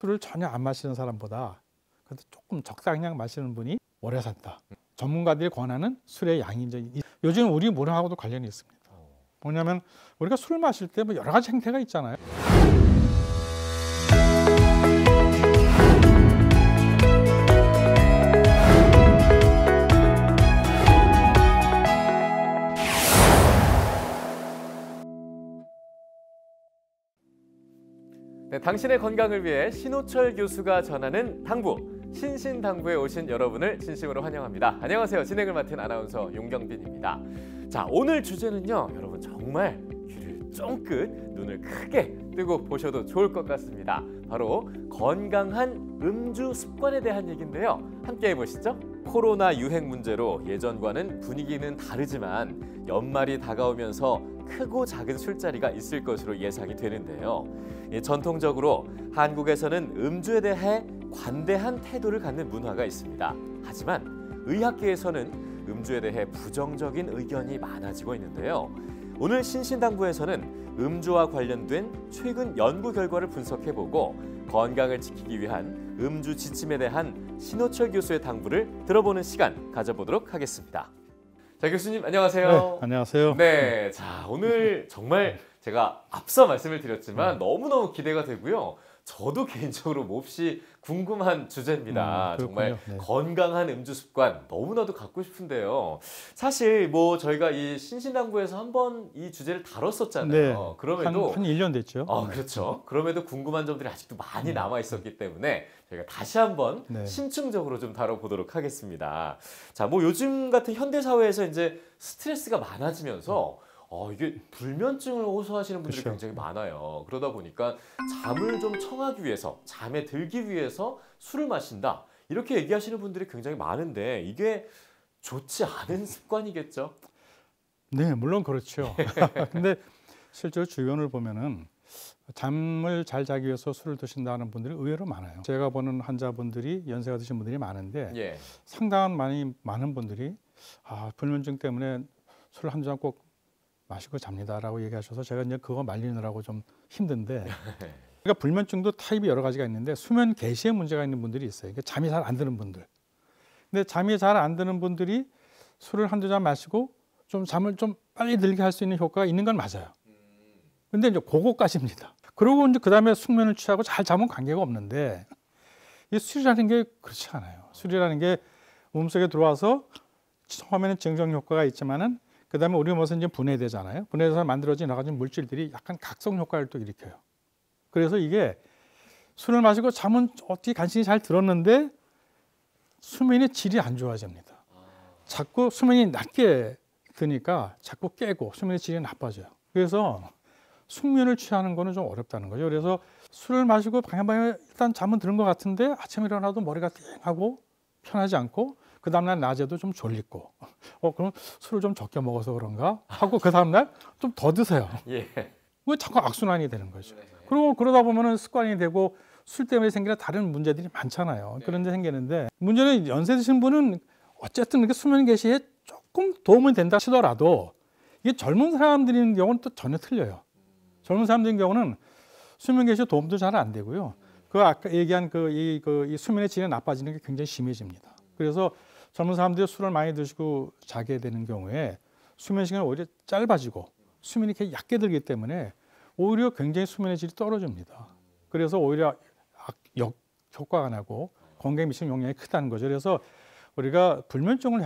술을 전혀 안 마시는 사람보다 그래도 조금 적당량 마시는 분이 오래 산다. 전문가들이 권하는 술의 양인 이제 요즘 우리 문화하고도 관련이 있습니다. 어. 뭐냐면 우리가 술을 마실 때뭐 여러 가지 행태가 있잖아요. 네, 당신의 건강을 위해 신호철 교수가 전하는 당부 신신당부에 오신 여러분을 진심으로 환영합니다. 안녕하세요. 진행을 맡은 아나운서 용경빈입니다. 자 오늘 주제는요 여러분 정말 쫑긋 눈을 크게 뜨고 보셔도 좋을 것 같습니다. 바로 건강한 음주 습관에 대한 얘기인데요. 함께 해보시죠. 코로나 유행 문제로 예전과는 분위기는 다르지만 연말이 다가오면서 크고 작은 술자리가 있을 것으로 예상이 되는데요. 예, 전통적으로 한국에서는 음주에 대해 관대한 태도를 갖는 문화가 있습니다. 하지만 의학계에서는 음주에 대해 부정적인 의견이 많아지고 있는데요. 오늘 신신당부에서는 음주와 관련된 최근 연구 결과를 분석해보고 건강을 지키기 위한 음주 지침에 대한 신호철 교수의 당부를 들어보는 시간 가져보도록 하겠습니다. 자 교수님 안녕하세요. 네, 안녕하세요. 네, 자 오늘 정말 제가 앞서 말씀을 드렸지만 네. 너무너무 기대가 되고요. 저도 개인적으로 몹시 궁금한 주제입니다. 음, 정말 네. 건강한 음주 습관 너무나도 갖고 싶은데요. 사실 뭐 저희가 이 신신당부에서 한 번 이 주제를 다뤘었잖아요. 네. 그럼에도 한, 한 1년 됐죠. 어, 그렇죠. 그럼에도 궁금한 점들이 아직도 많이 음. 남아 있었기 때문에 저희가 다시 한번 네. 심층적으로 좀 다뤄보도록 하겠습니다. 자, 뭐 요즘 같은 현대 사회에서 이제 스트레스가 많아지면서 음. 어, 이게 불면증을 호소하시는 분들이 그쵸. 그렇죠. 굉장히 많아요. 그러다 보니까 잠을 좀 청하기 위해서, 잠에 들기 위해서 술을 마신다. 이렇게 얘기하시는 분들이 굉장히 많은데 이게 좋지 않은 습관이겠죠? 네, 물론 그렇죠. 근데 실제로 주변을 보면은 잠을 잘 자기 위해서 술을 드신다는 분들이 의외로 많아요. 제가 보는 환자분들이 연세가 드신 분들이 많은데 예. 상당한 많이 많은 분들이 아, 불면증 때문에 술한잔꼭 마시고 잡니다라고 얘기하셔서 제가 이제 그거 말리느라고 좀 힘든데 그러니까 불면증도 타입이 여러 가지가 있는데 수면 개시에 문제가 있는 분들이 있어요. 그러니까 잠이 잘 안 드는 분들. 근데 잠이 잘 안 드는 분들이 술을 한두 잔 마시고 좀 잠을 좀 빨리 들게 할 수 있는 효과가 있는 건 맞아요. 근데 이제 고거까지입니다 그러고 이제 그다음에 숙면을 취하고 잘자은 관계가 없는데 이 술이라는 게 그렇지 않아요. 술이라는 게 몸속에 들어와서 처음에는 증정 효과가 있지만은 그다음에 우리 몸에서 이제 분해되잖아요. 분해돼서 만들어진 여러 가지 물질들이 약간 각성 효과를 또 일으켜요. 그래서 이게 술을 마시고 잠은 어떻게 간신히 잘 들었는데 수면의 질이 안 좋아집니다. 자꾸 수면이 낮게 드니까 자꾸 깨고 수면의 질이 나빠져요. 그래서 숙면을 취하는 거는 좀 어렵다는 거죠. 그래서 술을 마시고 방향방향 일단 잠은 들은 것 같은데 아침에 일어나도 머리가 띵하고 편하지 않고 그 다음날 낮에도 좀 졸리고, 어, 그럼 술을 좀 적게 먹어서 그런가? 하고 그 다음날 좀 더 드세요. 예. 왜 자꾸 악순환이 되는 거죠. 네. 그리고 그러다 보면은 습관이 되고 술 때문에 생기는 다른 문제들이 많잖아요. 네. 그런 데 생기는데 문제는 연세 드신 분은 어쨌든 이렇게 수면 개시에 조금 도움이 된다 치더라도 이게 젊은 사람들인 경우는 또 전혀 틀려요. 젊은 사람들인 경우는 수면 개시 에 도움도 잘 안 되고요. 그 아까 얘기한 그 이 그, 이 수면의 질이 나빠지는 게 굉장히 심해집니다. 그래서 젊은 사람들이 술을 많이 드시고 자게 되는 경우에 수면 시간이 오히려 짧아지고 수면이 이렇게 얕게 들기 때문에 오히려 굉장히 수면의 질이 떨어집니다. 그래서 오히려 역, 효과가 나고 건강에 미치는 영향이 크다는 거죠. 그래서 우리가 불면증을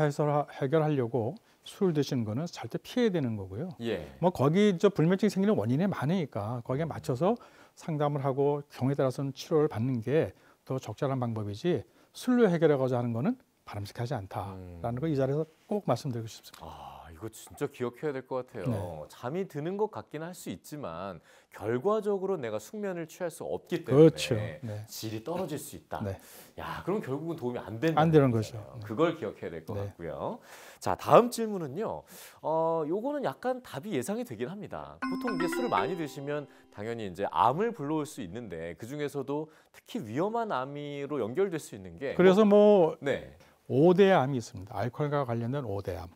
해결하려고 술을 드시는 거는 절대 피해야 되는 거고요. 예. 뭐 거기 저 불면증이 생기는 원인이 많으니까 거기에 맞춰서 상담을 하고 경우에 따라서는 치료를 받는 게 더 적절한 방법이지 술로 해결해가자 하는 거는 바람직하지 않다라는 음. 걸이 자리에서 꼭 말씀드리고 싶습니다. 아, 이거 진짜 기억해야 될 것 같아요. 네. 잠이 드는 것 같긴 할 수 있지만 결과적으로 내가 숙면을 취할 수 없기 때문에 그렇죠. 네. 질이 떨어질 수 있다. 네. 야, 그럼 결국은 도움이 안 되는 안 되는 거죠. 네. 그걸 기억해야 될것 네. 같고요. 자, 다음 질문은요. 어, 요거는 약간 답이 예상이 되긴 합니다. 보통 이제 술을 많이 드시면 당연히 이제 암을 불러올 수 있는데 그 중에서도 특히 위험한 암으로 연결될 수 있는 게 그래서 뭐, 뭐 네. 5대 암이 있습니다. 알코올과 관련된 5대 암.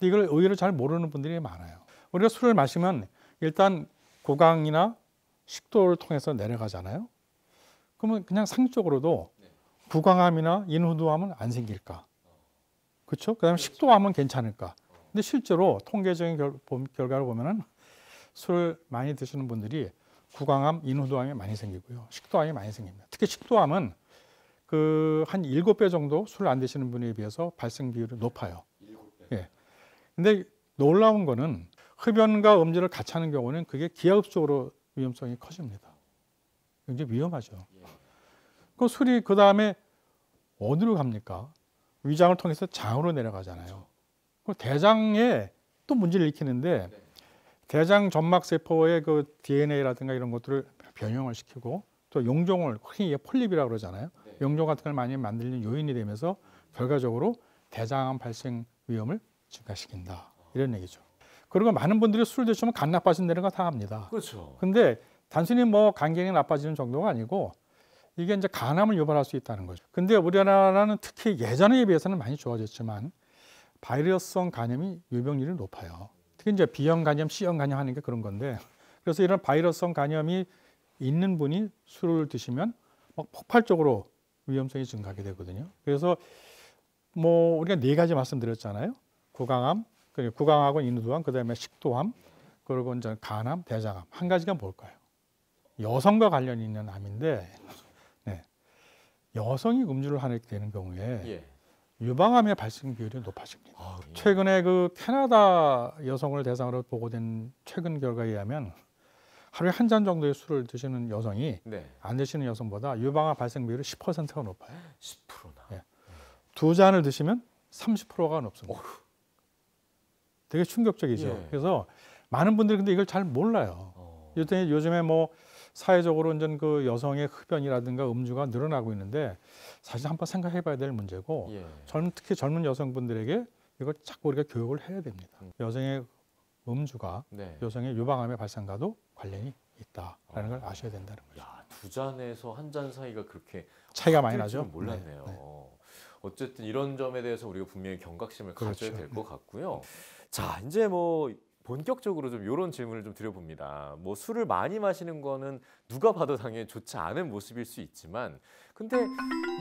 이걸 의외로 잘 모르는 분들이 많아요. 우리가 술을 마시면 일단 고강이나 식도를 통해서 내려가잖아요. 그러면 그냥 상적으로도 구강암이나 네. 인후두암은 안 생길까? 그렇죠? 그다음에 그렇죠. 식도암은 괜찮을까? 어. 근데 실제로 통계적인 결, 과를보면 술을 많이 드시는 분들이 구강암, 인후두암이 많이 생기고요. 식도암이 많이 생깁니다. 특히 식도암은 그한 일곱 배 정도 술 안 드시는 분에 비해서 발생 비율이 높아요. 7배. 예. 근데 놀라운 거는 흡연과 음주를 같이 하는 경우는 그게 기하급수적으로 위험성이 커집니다. 굉장히 위험하죠. 예. 그 술이 그 다음에 어디로 갑니까? 위장을 통해서 장으로 내려가잖아요. 그 대장에 또 문제를 일으키는데 네. 대장 점막 세포의 그 DNA라든가 이런 것들을 변형을 시키고 또 용종을 흔히 폴립이라고 그러잖아요. 용종 같은 걸 많이 만들는 요인이 되면서 결과적으로 대장암 발생 위험을 증가시킨다. 이런 얘기죠. 그리고 많은 분들이 술 드시면 간 나빠진다는 거 다 합니다. 그렇죠. 근데 단순히 뭐 간경이 나빠지는 정도가 아니고 이게 이제 간암을 유발할 수 있다는 거죠. 근데 우리나라는 특히 예전에 비해서는 많이 좋아졌지만 바이러스성 간염이 유병률이 높아요. 특히 이제 B형 간염, C형 간염 하는 게 그런 건데 그래서 이런 바이러스성 간염이 있는 분이 술을 드시면 막 폭발적으로 위험성이 증가하게 되거든요. 그래서 뭐 우리가 네 가지 말씀드렸잖아요. 구강암, 그리고 구강하고 인후암, 그다음에 식도암, 그리고 이제 간암, 대장암. 한 가지가 뭘까요? 여성과 관련 있는 암인데 네. 여성이 음주를 하게 되는 경우에 예. 유방암의 발생 비율이 높아집니다. 아, 예. 최근에 그 캐나다 여성을 대상으로 보고된 최근 결과에 의하면 하루에 한 잔 정도의 술을 드시는 여성이 네. 안 드시는 여성보다 유방암 발생 비율이 10%가 높아요. 10%나. 예. 두 잔을 드시면 30%가 높습니다. 어휴. 되게 충격적이죠. 예. 그래서 많은 분들이 근데 이걸 잘 몰라요. 어. 요즘에, 뭐 사회적으로 이제 그 여성의 흡연이라든가 음주가 늘어나고 있는데 사실 한번 생각해 봐야 될 문제고 예. 젊, 특히 젊은 여성분들에게 이걸 자꾸 우리가 교육을 해야 됩니다. 음. 여성의 음주가 네. 여성의 유방암의 발생과도 관련이 있다라는 걸 어. 아셔야 된다는 거죠. 야, 두 잔에서 한 잔 사이가 그렇게 차이가 많이 나죠? 몰랐네요. 네, 네. 어쨌든 이런 점에 대해서 우리가 분명히 경각심을 그렇죠. 가져야 될것 네. 같고요. 자, 이제 뭐 본격적으로 좀 이런 질문을 좀 드려봅니다. 뭐 술을 많이 마시는 거는 누가 봐도 당연히 좋지 않은 모습일 수 있지만, 근데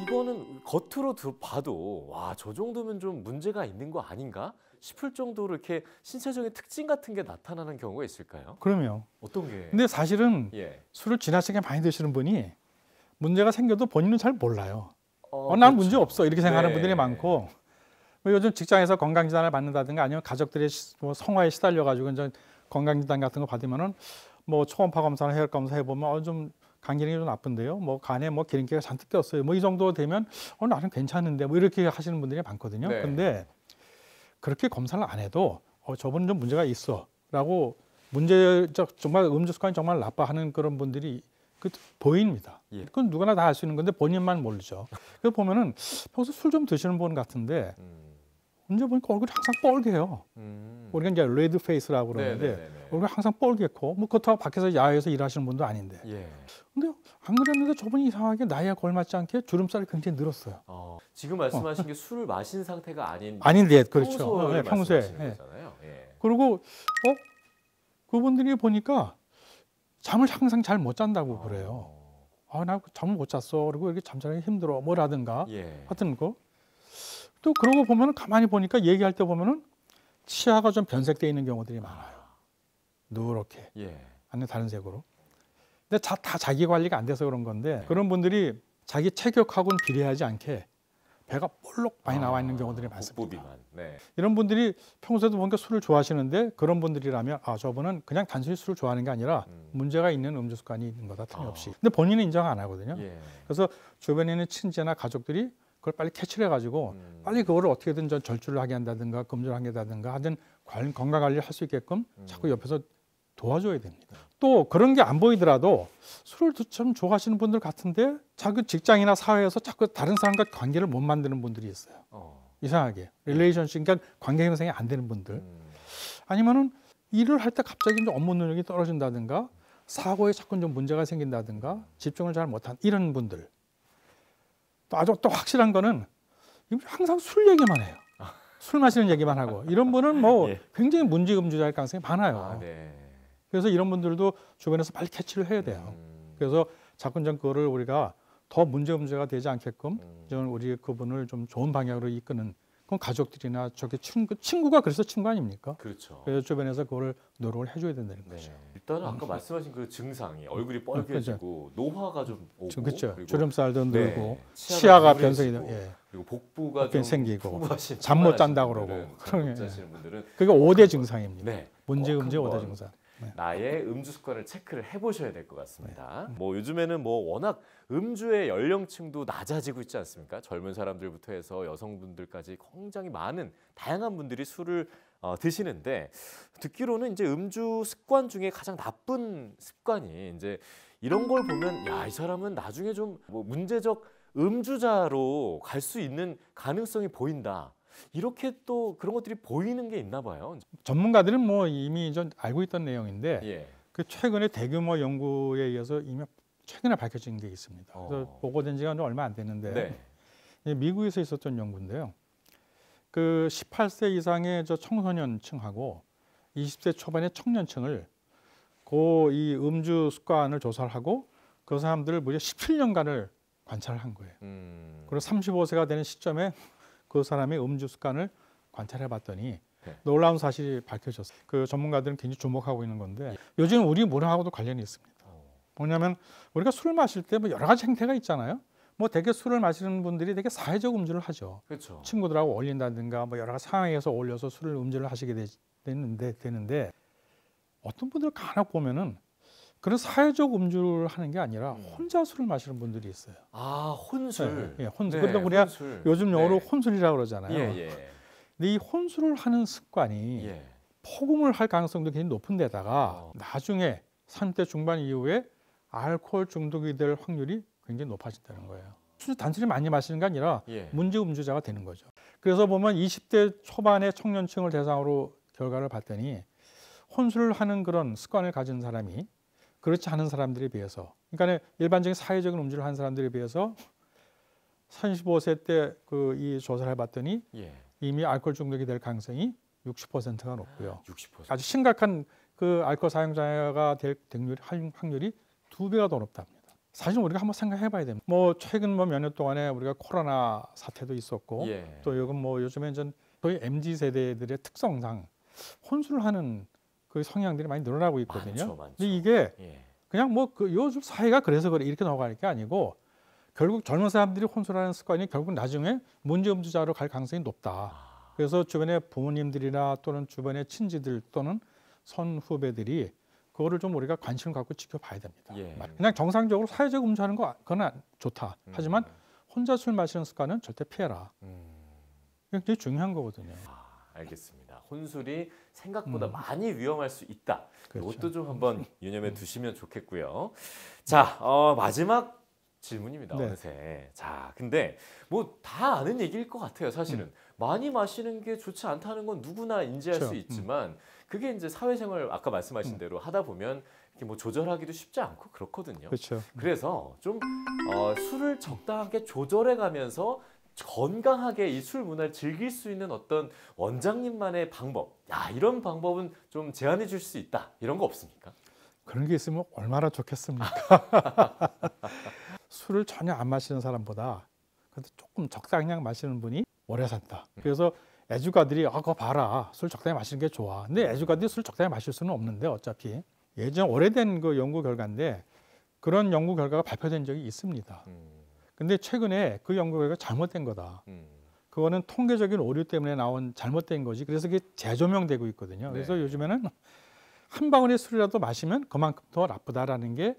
이거는 겉으로 봐도 와 저 정도면 좀 문제가 있는 거 아닌가? 싶을 정도로 이렇게 신체적인 특징 같은 게 나타나는 경우가 있을까요? 그럼요. 어떤 게? 근데 사실은 예. 술을 지나치게 많이 드시는 분이 문제가 생겨도 본인은 잘 몰라요. 어, 어 난 그렇죠. 문제 없어 이렇게 생각하는 네. 분들이 많고 뭐 요즘 직장에서 건강진단을 받는다든가 아니면 가족들이 뭐 성화에 시달려가지고 이제 건강진단 같은 거 받으면은 뭐 초음파 검사나 혈액 검사 해보면 어좀 간 기능이 좀 나쁜데요. 뭐 간에 뭐 기름기가 잔뜩 꼈어요. 뭐 이 정도 되면 어 나는 괜찮은데 뭐 이렇게 하시는 분들이 많거든요. 네. 근데 그렇게 검사를 안 해도 어, 저분은 좀 문제가 있어라고 문제적 정말 음주 습관이 정말 나빠하는 그런 분들이 그 보입니다. 예. 그건 누구나 다알수 있는 건데 본인만 모르죠. 그 보면은 평소 술 좀 드시는 분 같은데 음. 이제 보니까 얼굴이 항상 뻘개요. 음. 우리가 이제 레드 페이스라고 네, 그러는데 네, 네, 얼굴이 항상 뻘갰고 뭐 그렇다고 밖에서 야외에서 일하시는 분도 아닌데. 예. 근데 안 그랬는데 저분이 이상하게 나이에 걸맞지 않게 주름살이 굉장히 늘었어요. 어, 지금 말씀하신 어. 게 술을 마신 상태가 아닌 아닌데 예, 그렇죠. 네, 평소에 네. 예. 예. 그리고 어 그분들이 보니까 잠을 항상 잘 못 잔다고 아. 그래요. 아 나 잠을 못 잤어. 그리고 이렇게 잠자기 힘들어. 뭐라든가 예. 하여튼 그또 그러고 보면 가만히 보니까 얘기할 때 보면은 치아가 좀 변색돼 있는 경우들이 많아요. 누렇게 예. 아니면 다른 색으로. 근데 자, 다 자기 관리가 안 돼서 그런 건데 네. 그런 분들이 자기 체격하고는 비례하지 않게 배가 볼록 많이 나와 있는 아, 경우들이 많습니다. 네. 이런 분들이 평소에도 뭔가 술을 좋아하시는데 그런 분들이라면 아 저분은 그냥 단순히 술을 좋아하는 게 아니라 음. 문제가 있는 음주 습관이 있는 거다 틀림없이. 아. 근데 본인은 인정 안 하거든요. 예. 그래서 주변에 있는 친지나 가족들이 그걸 빨리 캐치를 해가지고 음. 빨리 그거를 어떻게든 전 절주를 하게 한다든가 검진을 하게 한다든가 하든 건강 관리를 할수 있게끔 음. 자꾸 옆에서 도와줘야 됩니다. 네. 또 그런 게 안 보이더라도 술을 참 좋아하시는 분들 같은데 자꾸 직장이나 사회에서 자꾸 다른 사람과 관계를 못 만드는 분들이 있어요. 어. 이상하게 릴레이션십 그러니까 관계 형성이 안 되는 분들 음. 아니면은 일을 할 때 갑자기 좀 업무 능력이 떨어진다든가 사고에 자꾸 좀 문제가 생긴다든가 집중을 잘 못한 이런 분들 또 아주 또 확실한 거는 항상 술 얘기만 해요. 술 마시는 얘기만 하고 이런 분은 뭐 예. 굉장히 문제금주자일 가능성이 많아요. 아, 네. 그래서 이런 분들도 주변에서 빨리 캐치를 해야 돼요. 음. 그래서 자꾸전 그거를 우리가 더 문제금주가 되지 않게끔 음. 저는 우리 그분을 좀 좋은 방향으로 이끄는 가족들이나 저기 친구, 친구가 그래서 친구 아닙니까? 그렇죠. 그래서 주변에서 그거 노력을 해줘야 된다는 네. 거죠. 네. 일단은 아까 말씀하신 그 증상이 얼굴이 뻘개지고 음, 노화가 좀 오고 그렇죠. 주름살도 네, 늘고 치아가, 치아가 변성이 되고 예. 그리고 복부가 좀 생기고 잠 못 잔다 그러고 그러 예. 분들은 그게 5대 증상입니다. 네. 문제음제 어, 5대 증상. 네. 나의 음주 습관을 체크를 해보셔야 될 것 같습니다. 뭐 요즘에는 뭐 워낙 음주의 연령층도 낮아지고 있지 않습니까? 젊은 사람들부터 해서 여성분들까지 굉장히 많은 다양한 분들이 술을 어, 드시는데 듣기로는 이제 음주 습관 중에 가장 나쁜 습관이 이제 이런 걸 보면 야 이 사람은 나중에 좀뭐 문제적 음주자로 갈 수 있는 가능성이 보인다. 이렇게 또 그런 것들이 보이는 게 있나 봐요. 전문가들은 뭐 이미 전 알고 있던 내용인데 예. 그 최근에 대규모 연구에 이어서 이미 최근에 밝혀진 게 있습니다. 어. 그래서 어. 보고된 지가 얼마 안 됐는데 네. 미국에서 있었던 연구인데요. 그 18세 이상의 저 청소년층하고 20세 초반의 청년층을 고 이 음주 습관을 조사를 하고 그 사람들을 무려 17년간을 관찰을 한 거예요. 음. 그리고 35세가 되는 시점에 그 사람의 음주 습관을 관찰해 봤더니 네. 놀라운 사실이 밝혀졌어요. 그 전문가들은 굉장히 주목하고 있는 건데 예. 요즘 우리 문화하고도 관련이 있습니다. 오. 어. 뭐냐면 우리가 술을 마실 때 뭐 여러 가지 행태가 있잖아요. 뭐 대개 술을 마시는 분들이 되게 사회적 음주를 하죠. 그렇 친구들하고 어울린다든가 뭐 여러 가지 상황에서 어울려서 술을 음주를 하시게 되, 되는데, 되는데 어떤 분들 간혹 보면은 그래서 사회적 음주를 하는 게 아니라 음. 혼자 술을 마시는 분들이 있어요. 아 혼술. 네, 예, 혼술. 네, 그러니까 우리가 혼술. 요즘 네. 영어로 네. 혼술이라고 그러잖아요. 예, 예. 근데 이 혼술을 하는 습관이 예. 폭음을 할 가능성도 굉장히 높은 데다가 어. 나중에 30대 중반 이후에 알코올 중독이 될 확률이 굉장히 높아진다는 거예요. 술 단순히 많이 마시는 게 아니라 예. 문제 음주자가 되는 거죠. 그래서 보면 20대 초반의 청년층을 대상으로 결과를 봤더니 혼술을 하는 그런 습관을 가진 사람이 그렇지 않은 사람들에 비해서 그러니까 일반적인 사회적인 움직임을 한 사람들에 비해서 35세 때 그 이 조사를 해봤더니 예. 이미 알코올 중독이 될 가능성이 60%가 높고요. 60%. 아주 심각한 그 알코올 사용자가 될 확률, 확률이 두 배가 더 높답니다. 사실 우리가 한번 생각해봐야 됩니다. 뭐 최근 뭐 몇 년 동안에 우리가 코로나 사태도 있었고 예. 또 요즘 뭐 요즘에 전 저희 mz 세대들의 특성상 혼술을 하는 그 성향들이 많이 늘어나고 있거든요. 많죠, 많죠. 근데 이게 예. 그냥 뭐 그 요즘 사회가 그래서 그래 이렇게 넘어가는 게 아니고 결국 젊은 사람들이 혼술하는 습관이 결국 나중에 문제음주자로 갈 가능성이 높다. 아. 그래서 주변의 부모님들이나 또는 주변의 친지들 또는 선 후배들이 그거를 좀 우리가 관심을 갖고 지켜봐야 됩니다. 예. 그냥 정상적으로 사회적 음주하는 거 그건 좋다. 음. 하지만 혼자 술 마시는 습관은 절대 피해라. 음. 굉장히 중요한 거거든요. 아, 알겠습니다. 혼술이 생각보다 음. 많이 위험할 수 있다. 그 그렇죠. 이것도 좀 한번 유념해 음. 두시면 좋겠고요. 자, 어, 마지막 질문입니다. 네. 어느새. 자, 근데 뭐 다 아는 얘기일 것 같아요. 사실은 음. 많이 마시는 게 좋지 않다는 건 누구나 인지할 그렇죠. 수 음. 있지만 음. 그게 이제 사회생활 아까 말씀하신 음. 대로 하다 보면 이렇게 뭐 조절하기도 쉽지 않고 그렇거든요. 그렇죠. 음. 그래서 좀 어, 술을 적당하게 조절해 가면서 건강하게 이 술 문화를 즐길 수 있는 어떤 원장님만의 방법, 야 이런 방법은 좀 제안해 줄 수 있다 이런 거 없습니까? 그런 게 있으면 얼마나 좋겠습니까? 술을 전혀 안 마시는 사람보다 근데 조금 적당히 마시는 분이 오래 산다. 음. 그래서 애주가들이 아 그거 봐라 술 적당히 마시는 게 좋아. 근데 애주가들이 술 적당히 마실 수는 없는데 어차피 예전 오래된 그 연구 결과인데 그런 연구 결과가 발표된 적이 있습니다. 음. 근데 최근에 그 연구 결과가 잘못된 거다. 음. 그거는 통계적인 오류 때문에 나온 잘못된 거지. 그래서 그게 재조명되고 있거든요. 네. 그래서 요즘에는 한 방울의 술이라도 마시면 그만큼 더 나쁘다라는 게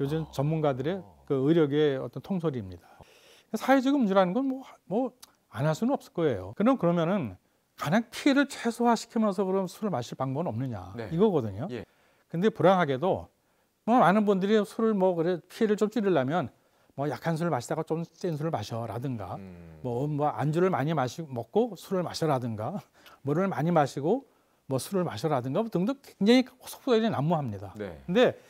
요즘 아. 전문가들의 그 의료계의 어떤 통설입니다. 사회적 음주라는 건뭐뭐안 할 수는 없을 거예요. 그럼 그러면은 가장 피해를 최소화시키면서 그럼 술을 마실 방법은 없느냐 네. 이거거든요. 예. 근데 불행하게도 뭐 많은 분들이 술을 뭐 그래 피해를 좀 줄이려면 뭐 약한 술을 마시다가 좀 센 술을 마셔라든가 음. 뭐, 뭐 안주를 많이 마시 먹고 술을 마셔라든가 물을 많이 마시고 뭐 술을 마셔라든가 뭐 등등 굉장히 속도에 난무합니다. 네. 근데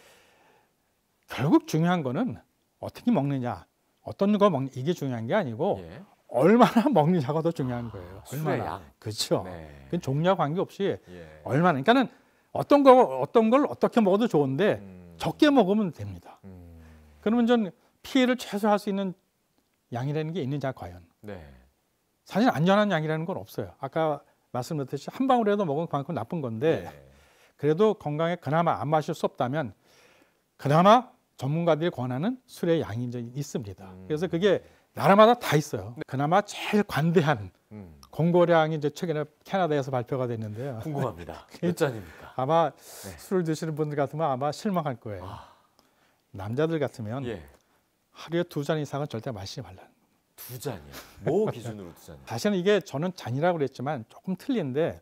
결국 중요한 거는 어떻게 먹느냐, 어떤 거 먹는 이게 중요한 게 아니고 예. 얼마나 먹느냐가 더 중요한 거예요. 아, 얼마나 그렇죠. 네. 그 종류와 관계없이 예. 얼마나 그러니까는 어떤 거 어떤 걸 어떻게 먹어도 좋은데 음. 적게 먹으면 됩니다. 음. 그러면 전 피해를 최소화할 수 있는 양이라는 게 있느냐 과연. 네. 사실 안전한 양이라는 건 없어요. 아까 말씀드렸듯이 한 방울이라도 먹은 만큼 나쁜 건데 네. 그래도 건강에 그나마 안 마실 수 없다면 그나마 전문가들이 권하는 술의 양이 있습니다. 음. 그래서 그게 나라마다 다 있어요. 네. 그나마 제일 관대한 음. 공고량이 이제 최근에 캐나다에서 발표가 됐는데요. 궁금합니다. 몇 잔입니까? 아마 네. 술을 드시는 분들 같으면 아마 실망할 거예요. 아. 남자들 같으면 예. 하루에 두 잔 이상은 절대 마시지 말라는 두 잔이요? 뭐 기준으로 두 잔? 사실은 이게 저는 잔이라고 그랬지만 조금 틀린데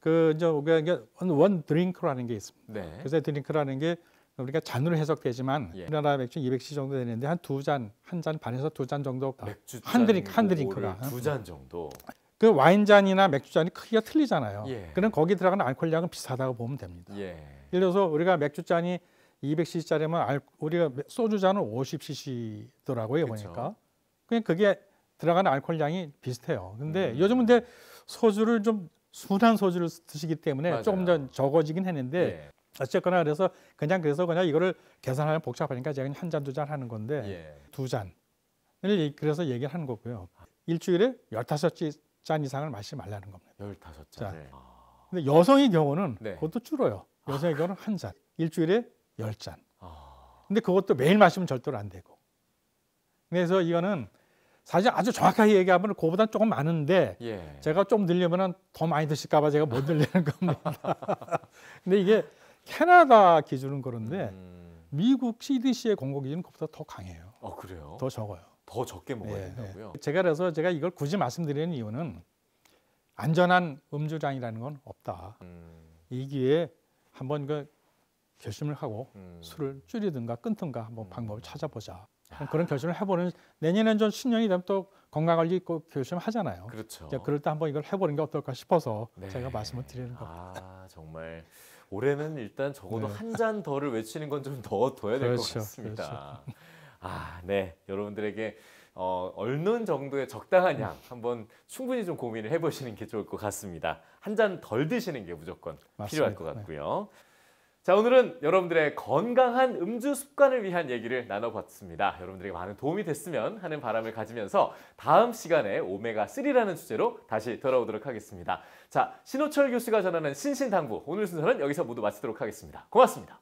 그 이제 우리가 이원 드링크라는 게 있습니다. 네. 그래서 드링크라는 게 우리가 잔으로 해석되지만 예. 우리나라 맥주 200cc 정도 되는데 한 두 잔, 한 잔 반에서 두 잔 정도 맥주 한 드링크 한 드링크가 두 잔 정도. 그 와인 잔이나 맥주 잔이 크기가 틀리잖아요. 예. 그럼 거기 들어가는 알코올 양은 비슷하다고 보면 됩니다. 예. 예를 들어서 우리가 맥주 잔이 200cc짜리면 우리가 소주 잔은 50cc더라고요 그쵸. 보니까. 그냥 그게 들어가는 알코올량이 비슷해요. 근데 음. 요즘은 이제 소주를 좀 순한 소주를 드시기 때문에 맞아요. 조금 더 적어지긴 했는데 예. 어쨌거나 그래서 그냥 그래서 그냥 이거를 계산하면 복잡하니까 제가 한 잔 두 잔 하는 건데 예. 두 잔을 그래서 얘기를 하는 거고요. 일주일에 열다섯 잔 이상을 마시지 말라는 겁니다. 열다섯 잔. 아. 근데 여성의 경우는 네. 그것도 줄어요. 여성의 경우는 한 잔. 일주일에 열0잔 아. 근데 그것도 매일 마시면 절대로 안 되고. 그래서 이거는 사실 아주 정확하게 얘기하면 그보다 조금 많은데 예. 제가 좀 늘리면 더 많이 드실까봐 제가 못 늘리는 겁니다. 근데 이게 캐나다 기준은 그런데 음. 미국 CDC의 공고 기준은 그보다 더 강해요. 아 그래요? 더 적어요. 더 적게 먹어야 예, 예. 된다고요? 예. 제가 그래서 제가 이걸 굳이 말씀드리는 이유는 안전한 음주량이라는 건 없다. 음. 이기에 한번 그 결심을 하고 음. 술을 줄이든가 끊든가 한 뭐 음. 방법을 찾아보자. 그런 결심을 해보는 내년엔 좀 신년이 되면 또 건강관리 꼭 결심하잖아요. 그렇죠. 그럴 때 한번 이걸 해보는 게 어떨까 싶어서 네. 제가 말씀을 드리는 겁니다. 아 정말 올해는 일단 적어도 네. 한잔 더를 외치는 건 좀 더 둬야 될것 그렇죠. 같습니다. 그렇죠. 아 네, 여러분들에게 어, 얼른 정도의 적당한 양 음. 한번 충분히 좀 고민을 해보시는 게 좋을 것 같습니다. 한 잔 덜 드시는 게 무조건 맞습니다. 필요할 것 네. 같고요. 네. 자 오늘은 여러분들의 건강한 음주 습관을 위한 얘기를 나눠봤습니다. 여러분들에게 많은 도움이 됐으면 하는 바람을 가지면서 다음 시간에 오메가3라는 주제로 다시 돌아오도록 하겠습니다. 자 신호철 교수가 전하는 신신당부 오늘 순서는 여기서 모두 마치도록 하겠습니다. 고맙습니다.